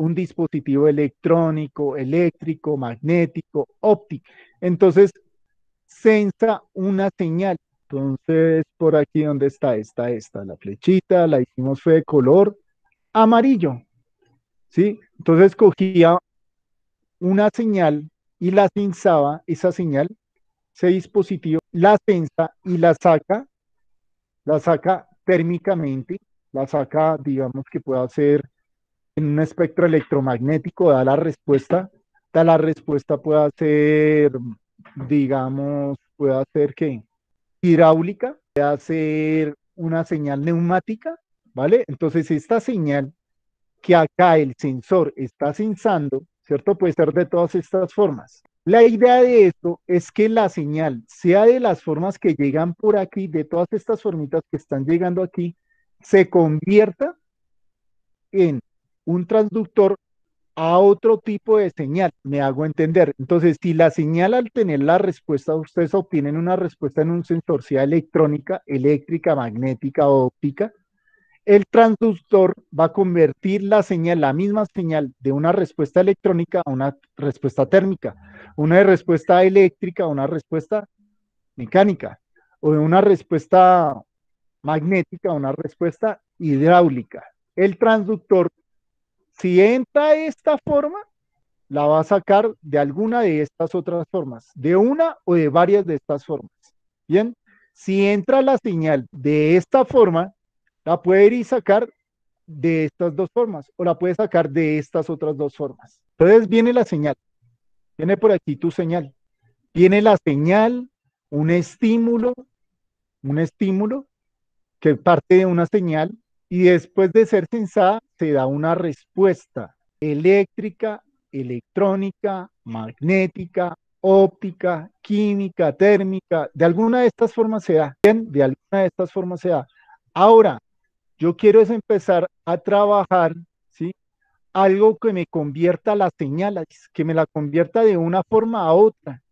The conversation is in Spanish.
un dispositivo electrónico, eléctrico, magnético, óptico. Entonces, sensa una señal. Entonces, por aquí donde está esta, esta, la flechita, la hicimos fue de color amarillo. ¿Sí? Entonces cogía una señal y la sensaba, esa señal, ese dispositivo, la sensa y la saca, la saca térmicamente, la saca, digamos que pueda ser en un espectro electromagnético da la respuesta, da la respuesta puede ser, digamos, puede ser que hidráulica, puede hacer una señal neumática, ¿vale? Entonces esta señal que acá el sensor está sensando, ¿cierto? Puede ser de todas estas formas. La idea de esto es que la señal sea de las formas que llegan por aquí, de todas estas formitas que están llegando aquí, se convierta en un transductor a otro tipo de señal, me hago entender. Entonces, si la señal al tener la respuesta, ustedes obtienen una respuesta en un sensor, sea electrónica, eléctrica, magnética o óptica, el transductor va a convertir la señal, la misma señal de una respuesta electrónica a una respuesta térmica, una respuesta eléctrica a una respuesta mecánica, o de una respuesta magnética a una respuesta hidráulica. El transductor si entra esta forma, la va a sacar de alguna de estas otras formas, de una o de varias de estas formas. Bien, si entra la señal de esta forma, la puede ir y sacar de estas dos formas o la puede sacar de estas otras dos formas. Entonces viene la señal, viene por aquí tu señal, viene la señal, un estímulo, un estímulo que parte de una señal y después de ser censada, se da una respuesta eléctrica, electrónica, magnética, óptica, química, térmica. De alguna de estas formas se da. Bien, de alguna de estas formas se Ahora, yo quiero es empezar a trabajar, ¿sí? Algo que me convierta las señales, que me la convierta de una forma a otra,